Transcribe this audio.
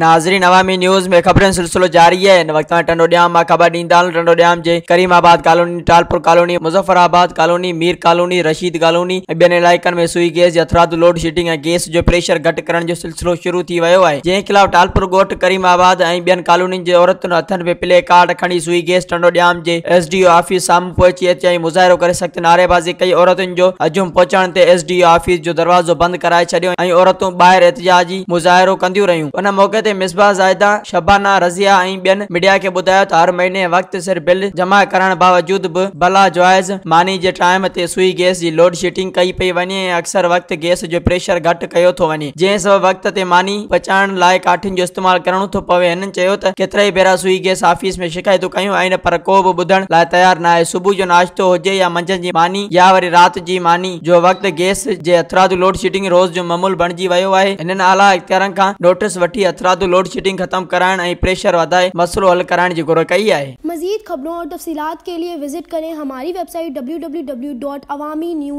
नाजरी अवामी news में ख़बरनि सिलसिलो जारी है हिन वक़्तु टंडोड्याम मां ख़बर ॾींदा टंडोड्याम जे Karimabad colony Talpur colony Muzaffarabad colony Mir colony Rashid colony बेन इलाइक़नि में सुई गैस जे अथरादु लोड शेडिंग गैस जो प्रेशर घट कर सिलसिलो शुरू थी वियो आहे टालपुर ॻोठ करीमाबाद ऐं ॿियनि के औरत हथन में प्ले कार्ड खड़ी सुई गैस टंडोड्याम के एस डी ओ ऑफिस साम्हूं पहुची अची मुज़ाहिरो करे सख़्त नारेबाज़ी कई औरतुनि जो अजुम पहुचण ते एस डी ओ ऑफिस जो दरवाज़ो बंद कराए छॾियो ऐं औरतूं ॿाहिरि एहतिजाजी मुज़ाहिरो कंदियूं रहियूं उन मौक़े चयो त ई भेरा सुई गैस ऑफिस में शिकायतूं कयूं आहिनि पर को बि ॿुधण लाइ तयारु न आहे सुबुह जो नाश्तो हुजे या मंझंदि जी मानी या वरी राति जी मानी जो वक़्तु गैस जे हथरादू लोड शेडिंग रोज़ जो मामूल बणिजी वियो आहे खाधो लोड शेडिंग खत्म कराइण ऐं प्रेशर वधाए मसलो हल कराइण जी घुर कई आहे मज़ीद ख़बरों और तफ़सीलात के लिए विज़िट करें हमारी वेबसाइट डब्ल्यू